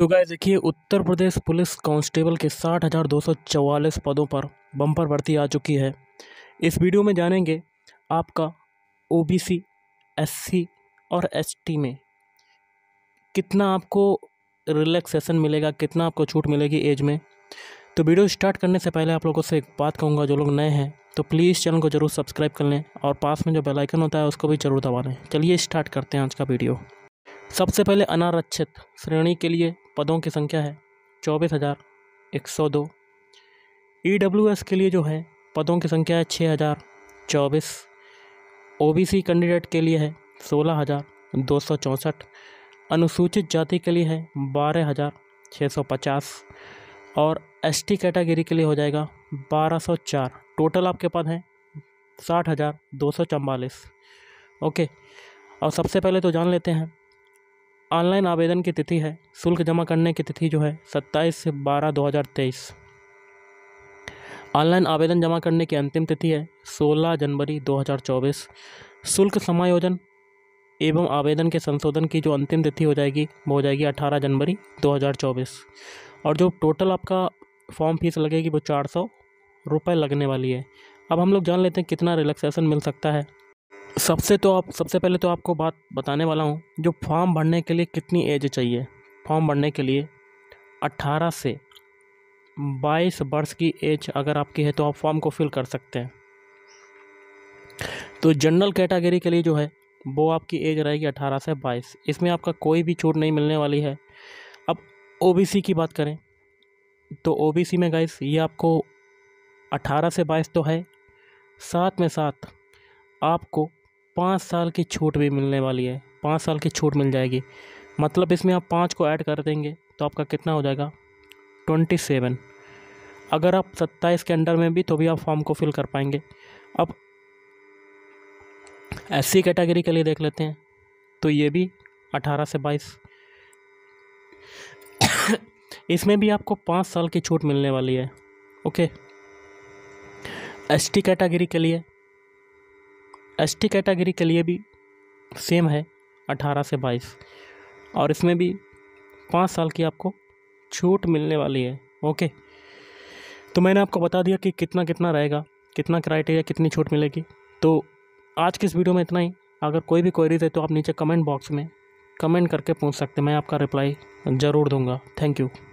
तो गाय देखिए उत्तर प्रदेश police constable के साठ हज़ार दो सौ चवालीस पदों पर बम्पर भर्ती आ चुकी है इस वीडियो में जानेंगे आपका ओबीसी एससी और एसटी में कितना आपको रिलैक्सेशन मिलेगा कितना आपको छूट मिलेगी एज में तो वीडियो स्टार्ट करने से पहले आप लोगों से एक बात कहूँगा जो लोग नए हैं तो प्लीज़ चैनल को ज़रूर सब्सक्राइब कर लें और पास में जो बेलाइकन होता है उसको भी ज़रूर दबा लें चलिए स्टार्ट करते हैं आज का वीडियो सबसे पहले अनारक्षित श्रेणी के लिए पदों की संख्या है चौबीस हज़ार एक सौ दो ई डब्ल्यू एस के लिए जो है पदों की संख्या है छः हज़ार चौबीस ओ बी सी कैंडिडेट के लिए है सोलह हज़ार दो सौ चौंसठ अनुसूचित जाति के लिए है बारह हज़ार छः सौ पचास और एस टी कैटेगरी के लिए हो जाएगा बारह सौ चार टोटल आपके पद हैं साठ हज़ार दो सौ चवालीस ओके और सबसे पहले तो जान लेते हैं ऑनलाइन आवेदन की तिथि है शुल्क जमा करने की तिथि जो है सत्ताईस से बारह दो हज़ार तेईस ऑनलाइन आवेदन जमा करने की अंतिम तिथि है सोलह जनवरी दो हज़ार चौबीस शुल्क समायोजन एवं आवेदन के संशोधन की जो अंतिम तिथि हो जाएगी वो हो जाएगी अठारह जनवरी दो हज़ार चौबीस और जो टोटल आपका फॉर्म फीस लगेगी वो चार सौ रुपये लगने वाली है अब हम लोग जान लेते हैं कितना रिलैक्सेशन मिल सकता है सबसे तो आप सबसे पहले तो आपको बात बताने वाला हूँ जो फॉर्म भरने के लिए कितनी एज चाहिए फॉर्म भरने के लिए 18 से 22 वर्ष की एज अगर आपकी है तो आप फॉर्म को फिल कर सकते हैं तो जनरल कैटेगरी के लिए जो है वो आपकी एज रहेगी 18 से 22 इसमें आपका कोई भी छूट नहीं मिलने वाली है अब ओ की बात करें तो ओ में गाइस ये आपको अट्ठारह से बाईस तो है साथ में साथ आपको पाँच साल की छूट भी मिलने वाली है पाँच साल की छूट मिल जाएगी मतलब इसमें आप पाँच को ऐड कर देंगे तो आपका कितना हो जाएगा ट्वेंटी सेवन अगर आप सत्ताईस के अंडर में भी तो भी आप फॉर्म को फिल कर पाएंगे अब एस कैटेगरी के लिए देख लेते हैं तो ये भी अठारह से बाईस इसमें भी आपको पाँच साल की छूट मिलने वाली है ओके एस कैटेगरी के लिए एस टी कैटेगरी के लिए भी सेम है अठारह से बाईस और इसमें भी पाँच साल की आपको छूट मिलने वाली है ओके तो मैंने आपको बता दिया कि कितना कितना रहेगा कितना क्राइटेरिया कितनी छूट मिलेगी तो आज की इस वीडियो में इतना ही अगर कोई भी क्वेरीज है तो आप नीचे कमेंट बॉक्स में कमेंट करके पूछ सकते हैं मैं आपका रिप्लाई ज़रूर दूंगा थैंक यू